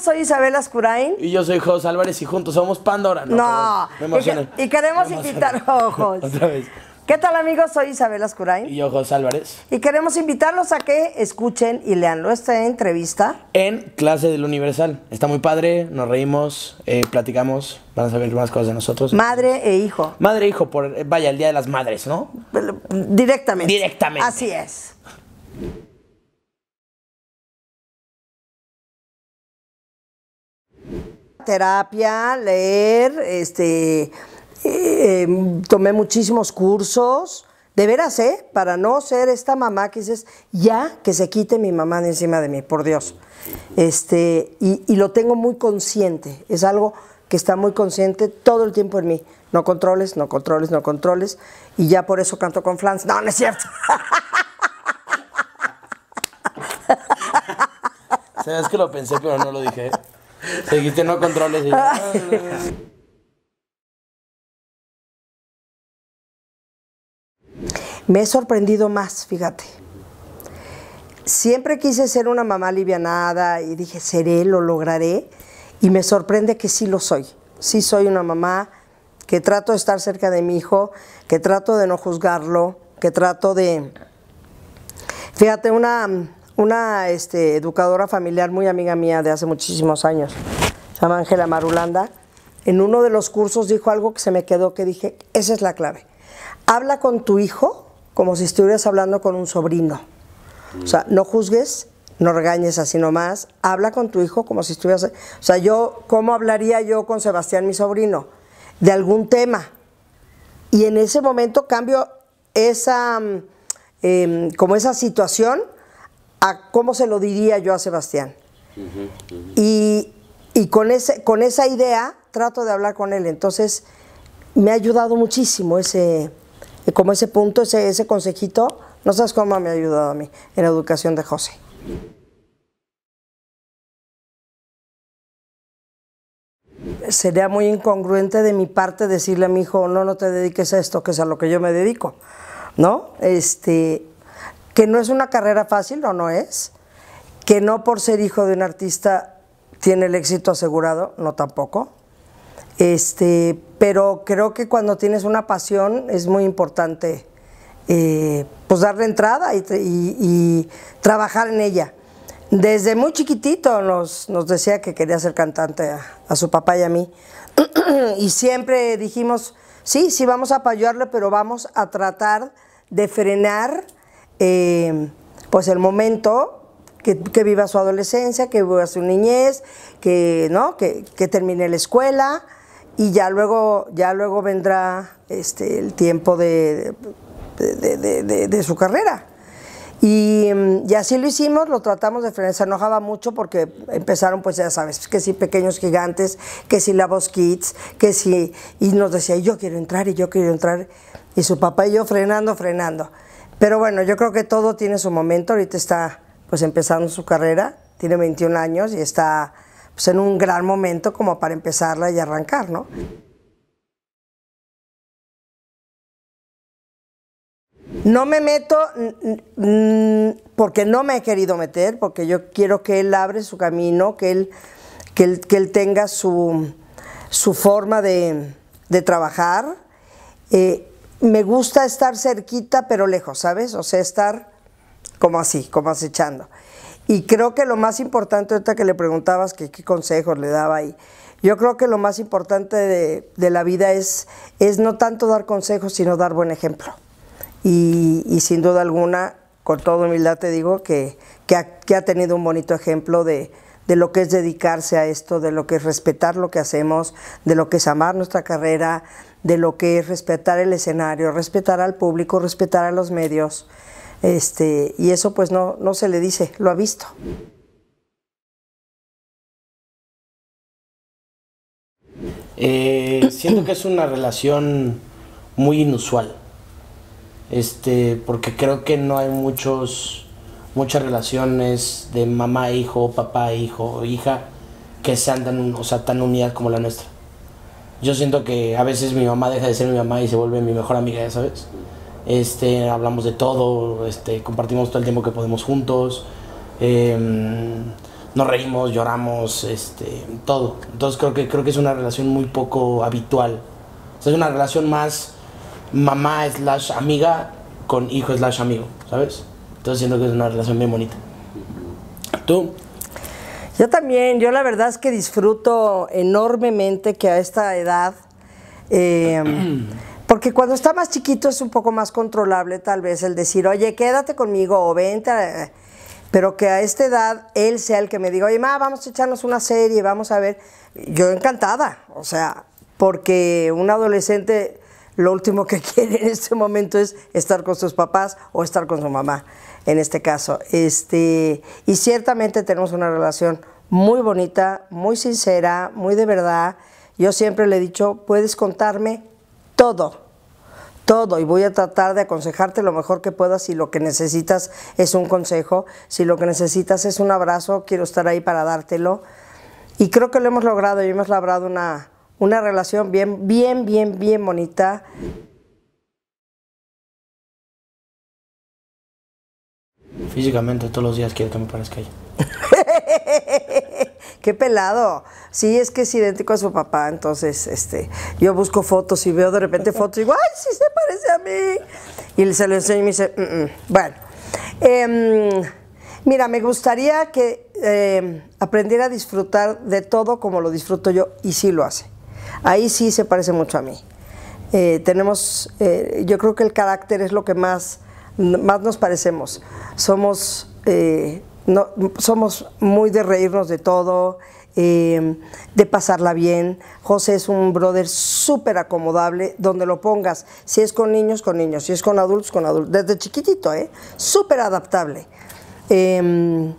soy Isabel Ascurain. Y yo soy José Álvarez y juntos somos Pandora. No, Y, queremos invitar ojos. Otra vez. ¿Qué tal amigos? Soy Isabel Ascurain. Y yo, José Álvarez. Y queremos invitarlos a que escuchen y lean nuestra entrevista. En Clase del Universal. Está muy padre, nos reímos, eh, platicamos, van a saber más cosas de nosotros. Madre e hijo. Madre e hijo, por, eh, vaya, el Día de las Madres, ¿no? Directamente. Directamente. Así es. Terapia, leer, este, eh, em, tomé muchísimos cursos. De veras, ¿eh? Para no ser esta mamá que dices, ya que se quite mi mamá de encima de mí, por Dios. Este, y, y lo tengo muy consciente. Es algo que está muy consciente todo el tiempo en mí. No controles, no controles, no controles. Y ya por eso canto con Flans. No, no es cierto. Sabes que lo pensé, pero no lo dije. Seguiste no controles. me he sorprendido más, fíjate. Siempre quise ser una mamá alivianada y dije, seré, lo lograré. Y me sorprende que sí lo soy. Sí soy una mamá que trato de estar cerca de mi hijo, que trato de no juzgarlo, que trato de... Fíjate, una una este, educadora familiar muy amiga mía de hace muchísimos años, se llama Ángela Marulanda, en uno de los cursos dijo algo que se me quedó que dije, esa es la clave. Habla con tu hijo como si estuvieras hablando con un sobrino. O sea, no juzgues, no regañes así nomás, habla con tu hijo como si estuvieras... O sea, yo, ¿cómo hablaría yo con Sebastián, mi sobrino? De algún tema. Y en ese momento cambio esa, mm, em, como esa situación a cómo se lo diría yo a Sebastián. Y, con, con esa idea trato de hablar con él. Entonces, me ha ayudado muchísimo ese, como ese punto, ese, ese consejito. No sabes cómo me ha ayudado a mí en la educación de José. Sería muy incongruente de mi parte decirle a mi hijo, no, no te dediques a esto, que es a lo que yo me dedico, ¿no? Este, que no es una carrera fácil o no es, que no por ser hijo de un artista tiene el éxito asegurado, no tampoco. Este, pero creo que cuando tienes una pasión es muy importante eh, pues darle entrada y, trabajar en ella. Desde muy chiquitito nos, nos decía que quería ser cantante a, su papá y a mí. y siempre dijimos, sí, sí vamos a apoyarle, pero vamos a tratar de frenar eh, pues el momento que, viva su adolescencia, que viva su niñez, que, termine la escuela y ya luego, ya luego vendrá este, el tiempo de, su carrera. Mm, y, así lo hicimos, lo tratamos de frenar. Se enojaba mucho porque empezaron, pues ya sabes, que si pequeños gigantes, que si la voz kids, que si. Y nos decía, yo quiero entrar y yo quiero entrar. Y su papá y yo frenando, frenando. Pero bueno, yo creo que todo tiene su momento. Ahorita está pues empezando su carrera, tiene 21 años y está pues, en un gran momento como para empezarla y arrancar, ¿no? No me meto porque no me he querido meter, porque yo quiero que él abre su camino, que él, que él, tenga su, forma de, trabajar. Eh, me gusta estar cerquita pero lejos, ¿sabes? O sea, estar como así, como acechando. Y creo que lo más importante, ahorita que le preguntabas que, qué consejos le daba ahí, yo creo que lo más importante de, de la vida es, es, no tanto dar consejos, sino dar buen ejemplo. Y, sin duda alguna, con toda humildad te digo que, que ha tenido un bonito ejemplo de, de lo que es dedicarse a esto, de lo que es respetar lo que hacemos, de lo que es amar nuestra carrera, de lo que es respetar el escenario, respetar al público, respetar a los medios. Este, y eso pues no, no se le dice, lo ha visto. Eh, siento que es una relación muy inusual. Este, porque creo que no hay muchos muchas relaciones de mamá hijo, papá hijo, hija que sean tan, o sea, tan unidas como la nuestra. Yo siento que a veces mi mamá deja de ser mi mamá y se vuelve mi mejor amiga, ¿sabes? Este, hablamos de todo, este, compartimos todo el tiempo que podemos juntos, em, nos reímos, lloramos, este, todo. Entonces creo que, creo que es una relación muy poco habitual. es una relación más mamá slash amiga con hijo slash amigo, ¿sabes? Entonces siento que es una relación bien bonita. ¿Tú? Yo también, yo la verdad es que disfruto enormemente que a esta edad, em, porque cuando está más chiquito es un poco más controlable tal vez el decir, oye, quédate conmigo o vente, pero que a esta edad él sea el que me diga, oye, ma, vamos a echarnos una serie, vamos a ver, yo encantada, o sea, porque un adolescente lo último que quiere en este momento es estar con sus papás o estar con su mamá, en este caso. Este, y ciertamente tenemos una relación muy bonita, muy sincera, muy de verdad. Yo siempre le he dicho, puedes contarme todo, todo, y voy a tratar de aconsejarte lo mejor que pueda si lo que necesitas es un consejo, si lo que necesitas es un abrazo, quiero estar ahí para dártelo. Y creo que lo hemos logrado y hemos labrado una, una relación bien, bien, bien, bien bonita. Físicamente todos los días quiero que me parezca ella. Qué pelado. Sí, es que es idéntico a su papá, entonces este, yo busco fotos y veo de repente fotos y digo, ¡ay, sí se parece a mí! Y se lo enseño y me dice, mm, mm". bueno. Em, mira, me gustaría que em, aprendiera a disfrutar de todo como lo disfruto yo y sí lo hace. Ahí sí se parece mucho a mí. Eh, tenemos, eh, yo creo que el carácter es lo que más, más nos parecemos. Somos, eh, no, somos muy de reírnos de todo, de pasarla bien. José es un brother súper acomodable, donde lo pongas. Si es con niños, con niños. Si es con adultos, con adultos. Desde chiquitito, ¿eh? Súper adaptable. Em,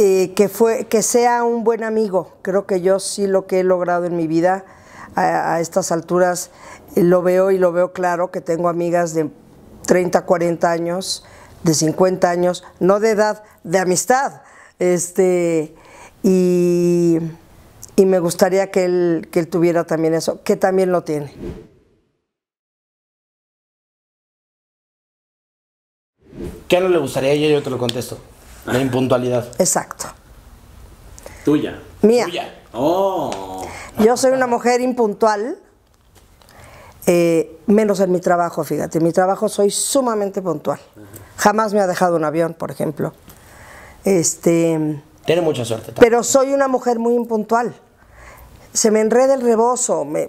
eh, que, fue, que sea un buen amigo. Creo que yo sí lo que he logrado en mi vida a, estas alturas eh, lo veo y lo veo claro, que tengo amigas de 30, 40 años, de 50 años, no de edad, de amistad. Este, y, me gustaría que él, que él tuviera también eso, que también lo tiene. ¿Qué no le gustaría? Yo, yo te lo contesto. La impuntualidad. Exacto. Tuya. Mía. Tuya. Oh. Yo soy una mujer impuntual, eh, menos en mi trabajo, fíjate. En mi trabajo soy sumamente puntual. Jamás me ha dejado un avión, por ejemplo. Este. Tiene mucha suerte. Pero soy una mujer muy impuntual se me enreda el rebozo, me,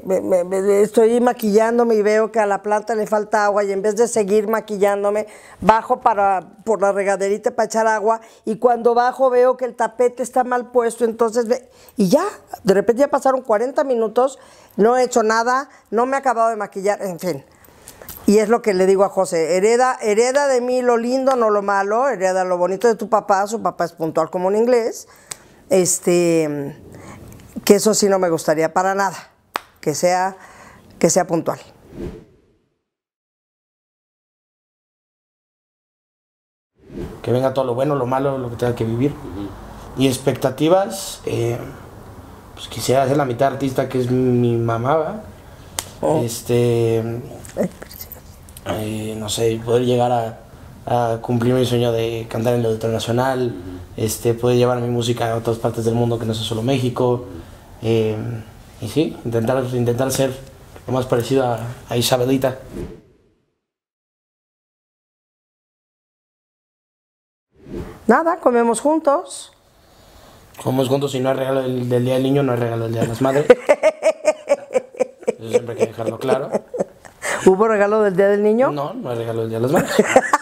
estoy maquillándome y veo que a la planta le falta agua y en vez de seguir maquillándome, bajo para, por la regaderita para echar agua y cuando bajo veo que el tapete está mal puesto, entonces, ve, y ya, de repente ya pasaron 40 minutos, no he hecho nada, no me he acabado de maquillar, en fin. Y es lo que le digo a José, hereda, hereda de mí lo lindo, no lo malo, hereda lo bonito de tu papá, su papá es puntual como un inglés, este que eso sí no me gustaría para nada, que sea, que sea puntual. Que venga todo lo bueno, lo malo, lo que tenga que vivir. Y expectativas, eh, pues quisiera ser la mitad artista que es mi mamá, oh. Este, eh, no sé, poder llegar a, cumplir mi sueño de cantar en el Auditorio Nacional, este, poder llevar mi música a otras partes del mundo que no sea solo México. Eh, y sí, intentar, intentar ser lo más parecido a, Isabelita. Nada, comemos juntos. Comemos juntos y no hay regalo del, del, Día del Niño, no hay regalo del Día de las Madres. Eso siempre hay que dejarlo claro. ¿Hubo regalo del Día del Niño? No, no hay regalo del Día de las Madres.